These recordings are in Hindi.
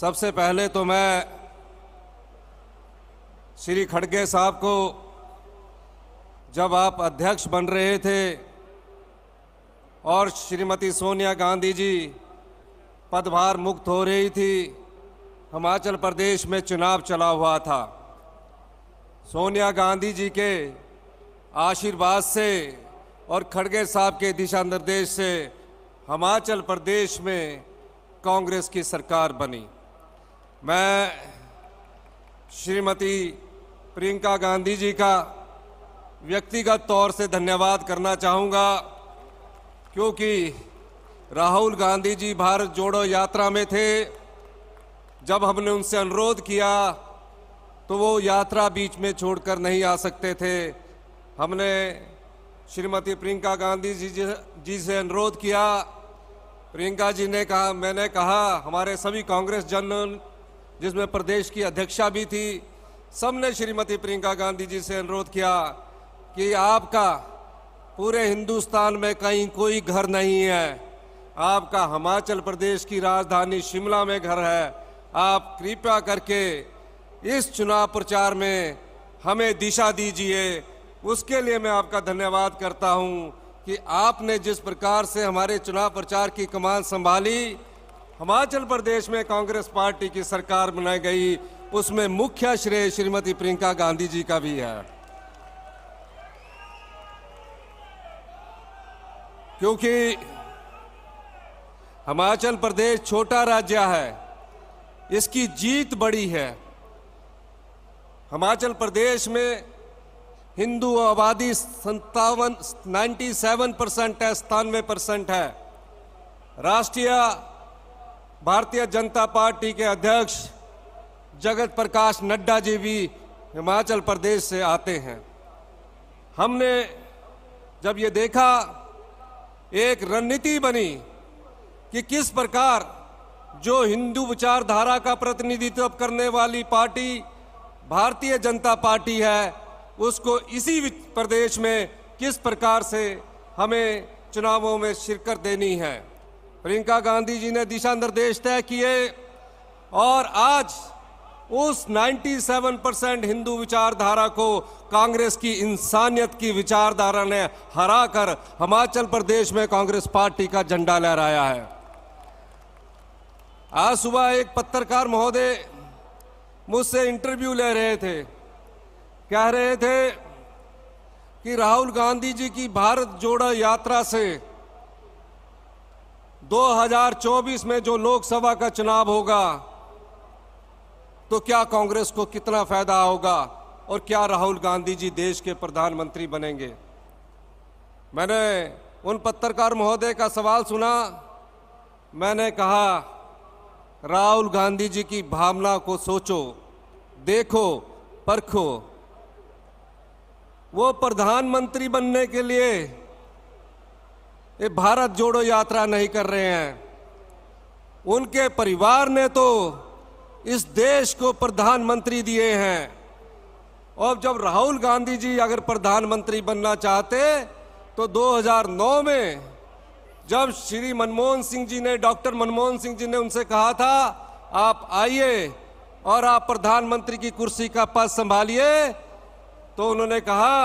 सबसे पहले तो मैं श्री खड़गे साहब को जब आप अध्यक्ष बन रहे थे और श्रीमती सोनिया गांधी जी पदभार मुक्त हो रही थी हिमाचल प्रदेश में चुनाव चला हुआ था सोनिया गांधी जी के आशीर्वाद से और खड़गे साहब के दिशा निर्देश से हिमाचल प्रदेश में कांग्रेस की सरकार बनी मैं श्रीमती प्रियंका गांधी जी का व्यक्तिगत तौर से धन्यवाद करना चाहूँगा क्योंकि राहुल गांधी जी भारत जोड़ो यात्रा में थे जब हमने उनसे अनुरोध किया तो वो यात्रा बीच में छोड़कर नहीं आ सकते थे हमने श्रीमती प्रियंका गांधी जी जी से अनुरोध किया प्रियंका जी ने कहा मैंने कहा हमारे सभी कांग्रेस जन जिसमें प्रदेश की अध्यक्षा भी थी सब ने श्रीमती प्रियंका गांधी जी से अनुरोध किया कि आपका पूरे हिंदुस्तान में कहीं कोई घर नहीं है आपका हिमाचल प्रदेश की राजधानी शिमला में घर है आप कृपया करके इस चुनाव प्रचार में हमें दिशा दीजिए उसके लिए मैं आपका धन्यवाद करता हूं कि आपने जिस प्रकार से हमारे चुनाव प्रचार की कमान संभाली हिमाचल प्रदेश में कांग्रेस पार्टी की सरकार बनाई गई उसमें मुख्य श्रेय श्रीमती प्रियंका गांधी जी का भी है क्योंकि हिमाचल प्रदेश छोटा राज्य है इसकी जीत बड़ी है हिमाचल प्रदेश में हिंदू आबादी संतावन सेवन परसेंट है सतानवे परसेंट है राष्ट्रीय भारतीय जनता पार्टी के अध्यक्ष जगत प्रकाश नड्डा जी भी हिमाचल प्रदेश से आते हैं हमने जब ये देखा एक रणनीति बनी कि किस प्रकार जो हिंदू विचारधारा का प्रतिनिधित्व करने वाली पार्टी भारतीय जनता पार्टी है उसको इसी प्रदेश में किस प्रकार से हमें चुनावों में शिरकत देनी है प्रियंका गांधी जी ने दिशा निर्देश तय किए और आज उस 97 परसेंट हिंदू विचारधारा को कांग्रेस की इंसानियत की विचारधारा ने हराकर हिमाचल प्रदेश में कांग्रेस पार्टी का झंडा लहराया है आज सुबह एक पत्रकार महोदय मुझसे इंटरव्यू ले रहे थे कह रहे थे कि राहुल गांधी जी की भारत जोड़ो यात्रा से 2024 में जो लोकसभा का चुनाव होगा तो क्या कांग्रेस को कितना फायदा होगा और क्या राहुल गांधी जी देश के प्रधानमंत्री बनेंगे मैंने उन पत्रकार महोदय का सवाल सुना मैंने कहा राहुल गांधी जी की भावना को सोचो देखो परखो वो प्रधानमंत्री बनने के लिए ये भारत जोड़ो यात्रा नहीं कर रहे हैं उनके परिवार ने तो इस देश को प्रधानमंत्री दिए हैं और जब राहुल गांधी जी अगर प्रधानमंत्री बनना चाहते तो 2009 में जब श्री मनमोहन सिंह जी ने डॉक्टर मनमोहन सिंह जी ने उनसे कहा था आप आइए और आप प्रधानमंत्री की कुर्सी का पद संभालिए तो उन्होंने कहा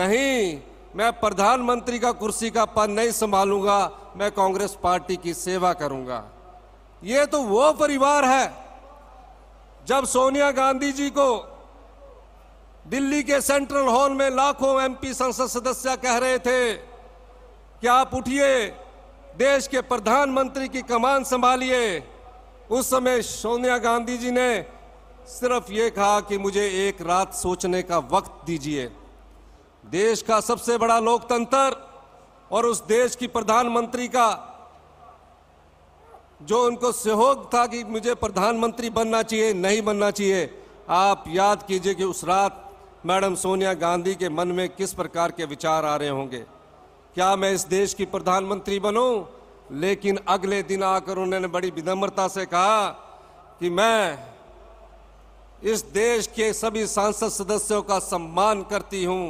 नहीं मैं प्रधानमंत्री का कुर्सी का पद नहीं संभालूंगा मैं कांग्रेस पार्टी की सेवा करूंगा ये तो वो परिवार है जब सोनिया गांधी जी को दिल्ली के सेंट्रल हॉल में लाखों एमपी संसद सदस्य कह रहे थे कि आप उठिए देश के प्रधानमंत्री की कमान संभालिए उस समय सोनिया गांधी जी ने सिर्फ ये कहा कि मुझे एक रात सोचने का वक्त दीजिए देश का सबसे बड़ा लोकतंत्र और उस देश की प्रधानमंत्री का जो उनको सहयोग था कि मुझे प्रधानमंत्री बनना चाहिए नहीं बनना चाहिए आप याद कीजिए कि उस रात मैडम सोनिया गांधी के मन में किस प्रकार के विचार आ रहे होंगे क्या मैं इस देश की प्रधानमंत्री बनूं? लेकिन अगले दिन आकर उन्होंने बड़ी विनम्रता से कहा कि मैं इस देश के सभी सांसद सदस्यों का सम्मान करती हूं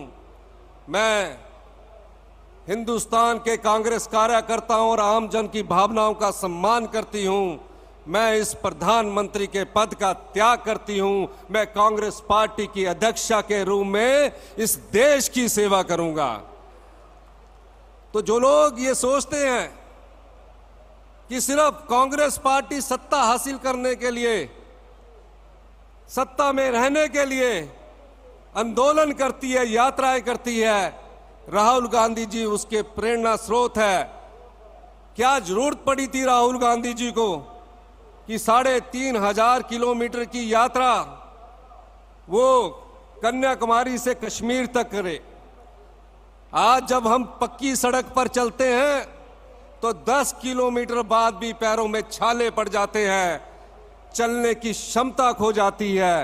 मैं हिंदुस्तान के कांग्रेस कार्यकर्ताओं और आम जन की भावनाओं का सम्मान करती हूं मैं इस प्रधानमंत्री के पद का त्याग करती हूं मैं कांग्रेस पार्टी की अध्यक्षा के रूप में इस देश की सेवा करूंगा तो जो लोग ये सोचते हैं कि सिर्फ कांग्रेस पार्टी सत्ता हासिल करने के लिए सत्ता में रहने के लिए आंदोलन करती है यात्राएं करती है राहुल गांधी जी उसके प्रेरणा स्रोत है क्या जरूरत पड़ी थी राहुल गांधी जी को कि साढ़े तीन हजार किलोमीटर की यात्रा वो कन्याकुमारी से कश्मीर तक करे आज जब हम पक्की सड़क पर चलते हैं तो 10 किलोमीटर बाद भी पैरों में छाले पड़ जाते हैं चलने की क्षमता खो जाती है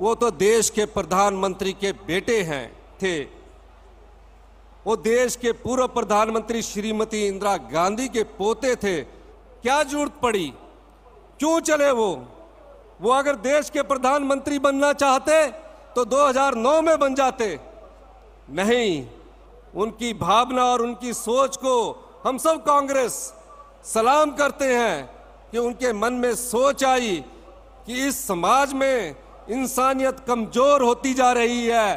वो तो देश के प्रधानमंत्री के बेटे हैं थे वो देश के पूर्व प्रधानमंत्री श्रीमती इंदिरा गांधी के पोते थे क्या जरूरत पड़ी क्यों चले वो वो अगर देश के प्रधानमंत्री बनना चाहते तो 2009 में बन जाते नहीं उनकी भावना और उनकी सोच को हम सब कांग्रेस सलाम करते हैं कि उनके मन में सोच आई कि इस समाज में इंसानियत कमज़ोर होती जा रही है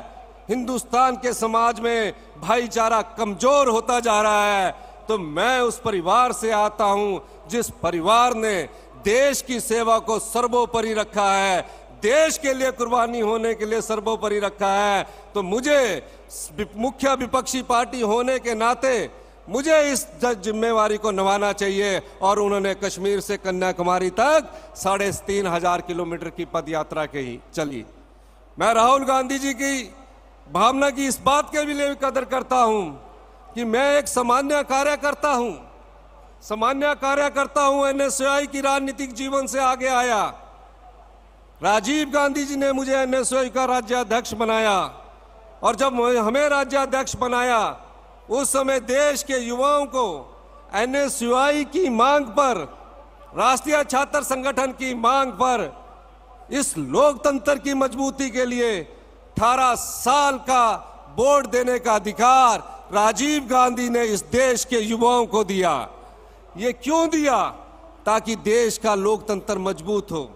हिंदुस्तान के समाज में भाईचारा कमज़ोर होता जा रहा है तो मैं उस परिवार से आता हूं जिस परिवार ने देश की सेवा को सर्वोपरि रखा है देश के लिए कुर्बानी होने के लिए सर्वोपरि रखा है तो मुझे मुख्य विपक्षी पार्टी होने के नाते मुझे इस जिम्मेवारी को नवाना चाहिए और उन्होंने कश्मीर से कन्याकुमारी तक साढ़े तीन हजार किलोमीटर की पद यात्रा कही चली मैं राहुल गांधी जी की भावना की इस बात के भी लिए कदर करता हूं कि मैं एक सामान्य कार्यकर्ता हूं सामान्य कार्यकर्ता हूं एस की राजनीतिक जीवन से आगे आया राजीव गांधी जी ने मुझे एनएसयूआई का राज्य अध्यक्ष बनाया और जब हमें राज्य अध्यक्ष बनाया उस समय देश के युवाओं को एनएसयूआई की मांग पर राष्ट्रीय छात्र संगठन की मांग पर इस लोकतंत्र की मजबूती के लिए अठारह साल का वोट देने का अधिकार राजीव गांधी ने इस देश के युवाओं को दिया ये क्यों दिया ताकि देश का लोकतंत्र मजबूत हो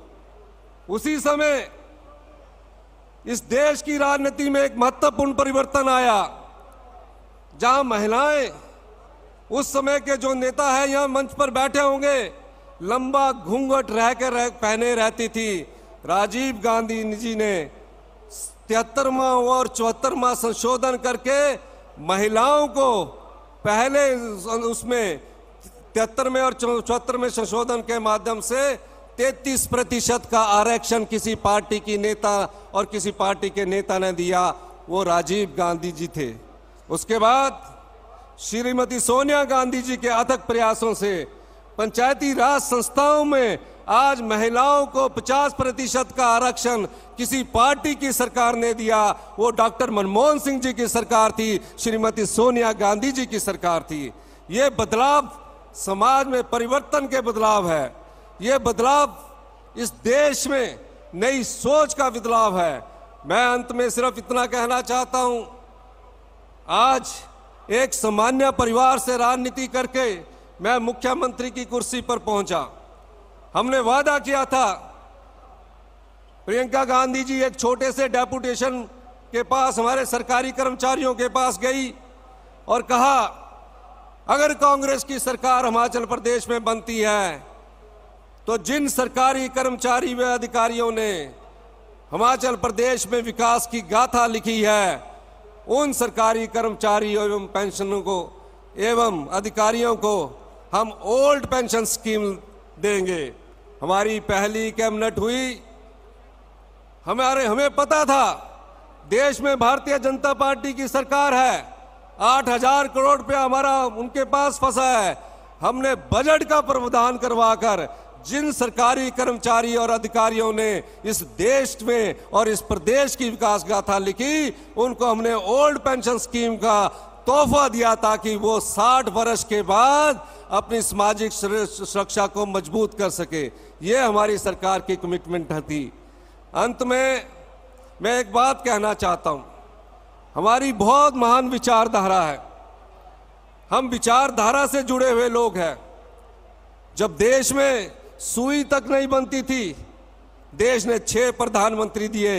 उसी समय इस देश की राजनीति में एक महत्वपूर्ण परिवर्तन आया जहां महिलाएं उस समय के जो नेता है यहाँ मंच पर बैठे होंगे लंबा घूंघट रह के रह, पहने रहती थी राजीव गांधी जी ने तिहत्तरवा और चौहत्तरवा संशोधन करके महिलाओं को पहले उसमें तिहत्तर में और चौहत्तर में संशोधन के माध्यम से 33 प्रतिशत का आरक्षण किसी पार्टी की नेता और किसी पार्टी के नेता ने दिया वो राजीव गांधी जी थे उसके बाद श्रीमती सोनिया गांधी जी के अथक प्रयासों से पंचायती राज संस्थाओं में आज महिलाओं को 50 प्रतिशत का आरक्षण किसी पार्टी की सरकार ने दिया वो डॉक्टर मनमोहन सिंह जी की सरकार थी श्रीमती सोनिया गांधी जी की सरकार थी ये बदलाव समाज में परिवर्तन के बदलाव है ये बदलाव इस देश में नई सोच का बदलाव है मैं अंत में सिर्फ इतना कहना चाहता हूँ आज एक सामान्य परिवार से राजनीति करके मैं मुख्यमंत्री की कुर्सी पर पहुंचा हमने वादा किया था प्रियंका गांधी जी एक छोटे से डेपुटेशन के पास हमारे सरकारी कर्मचारियों के पास गई और कहा अगर कांग्रेस की सरकार हिमाचल प्रदेश में बनती है तो जिन सरकारी कर्मचारी व अधिकारियों ने हिमाचल प्रदेश में विकास की गाथा लिखी है उन सरकारी कर्मचारी एवं पेंशनों को एवं अधिकारियों को हम ओल्ड पेंशन स्कीम देंगे हमारी पहली कैबिनेट हुई हमारे हमें पता था देश में भारतीय जनता पार्टी की सरकार है आठ हजार करोड़ रुपया हमारा उनके पास फंसा है हमने बजट का प्रावधान करवाकर जिन सरकारी कर्मचारी और अधिकारियों ने इस देश में और इस प्रदेश की विकास गाथा लिखी उनको हमने ओल्ड पेंशन स्कीम का तोहफा दिया ताकि वो 60 वर्ष के बाद अपनी सामाजिक सुरक्षा को मजबूत कर सके ये हमारी सरकार की कमिटमेंट थी अंत में मैं एक बात कहना चाहता हूँ हमारी बहुत महान विचारधारा है हम विचारधारा से जुड़े हुए लोग हैं जब देश में सुई तक नहीं बनती थी देश ने छह प्रधानमंत्री दिए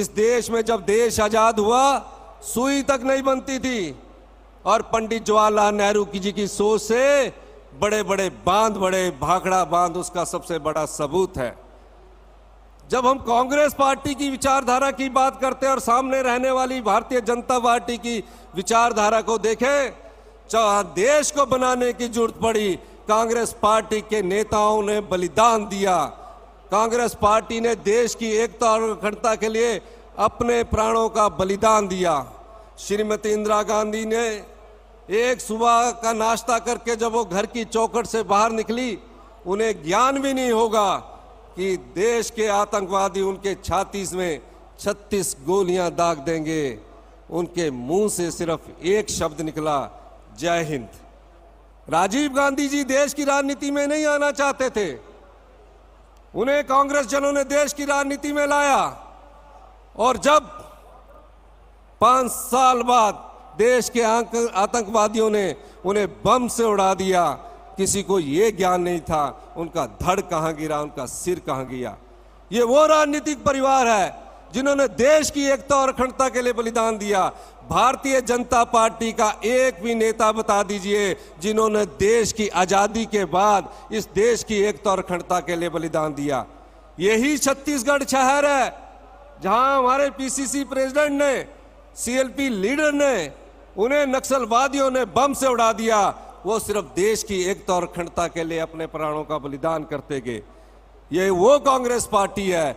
इस देश में जब देश आजाद हुआ सुई तक नहीं बनती थी और पंडित जवाहरलाल नेहरू की जी की सोच से बड़े बड़े बांध बड़े भाखड़ा बांध उसका सबसे बड़ा सबूत है जब हम कांग्रेस पार्टी की विचारधारा की बात करते हैं और सामने रहने वाली भारतीय जनता पार्टी की विचारधारा को देखें चाहे देश को बनाने की जरूरत पड़ी कांग्रेस पार्टी के नेताओं ने बलिदान दिया कांग्रेस पार्टी ने देश की एकता और अखंडता के लिए अपने प्राणों का बलिदान दिया श्रीमती इंदिरा गांधी ने एक सुबह का नाश्ता करके जब वो घर की चौखट से बाहर निकली उन्हें ज्ञान भी नहीं होगा कि देश के आतंकवादी उनके छातीस में छत्तीस गोलियां दाग देंगे उनके मुंह से सिर्फ एक शब्द निकला जय हिंद राजीव गांधी जी देश की राजनीति में नहीं आना चाहते थे उन्हें कांग्रेस जनों ने देश की राजनीति में लाया और जब पांच साल बाद देश के आतंकवादियों ने उन्हें बम से उड़ा दिया किसी को ये ज्ञान नहीं था उनका धड़ कहाँ गिरा उनका सिर कहाँ गया ये वो राजनीतिक परिवार है जिन्होंने देश की एकता और अखंडता के लिए बलिदान दिया भारतीय जनता पार्टी का एक भी नेता बता दीजिए जिन्होंने देश की आज़ादी के बाद इस देश की एकता और अखंडता के लिए बलिदान दिया यही छत्तीसगढ़ शहर है जहां हमारे पीसीसी प्रेसिडेंट ने सीएलपी लीडर ने उन्हें नक्सलवादियों ने बम से उड़ा दिया वो सिर्फ देश की एकता और अखंडता के लिए अपने प्राणों का बलिदान करते गए ये वो कांग्रेस पार्टी है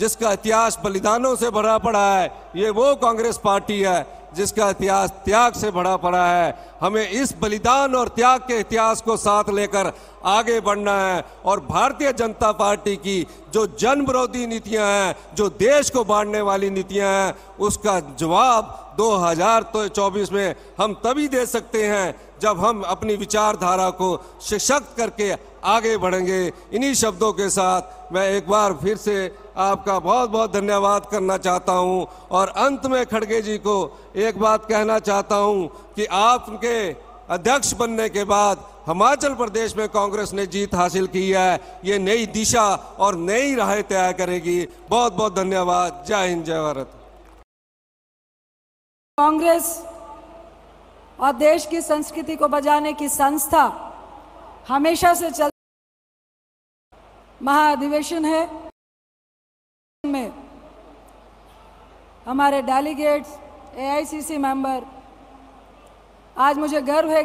जिसका इतिहास बलिदानों से भरा पड़ा है ये वो कांग्रेस पार्टी है जिसका इतिहास त्याग से बढ़ा पड़ा है हमें इस बलिदान और त्याग के इतिहास को साथ लेकर आगे बढ़ना है और भारतीय जनता पार्टी की जो जन विरोधी नीतियाँ हैं जो देश को बांटने वाली नीतियाँ हैं उसका जवाब 2024 में हम तभी दे सकते हैं जब हम अपनी विचारधारा को सशक्त करके आगे बढ़ेंगे इन्हीं शब्दों के साथ मैं एक बार फिर से आपका बहुत बहुत धन्यवाद करना चाहता हूं और अंत में खड़गे जी को एक बात कहना चाहता हूं कि आपके अध्यक्ष बनने के बाद हिमाचल प्रदेश में कांग्रेस ने जीत हासिल की है ये नई दिशा और नई राह तय करेगी बहुत बहुत धन्यवाद जय हिंद जय भारत कांग्रेस और देश की संस्कृति को बजाने की संस्था हमेशा से चल महाअधिवेशन है में हमारे डेलीगेट्स एआईसीसी मेंबर आज मुझे गर्व है कि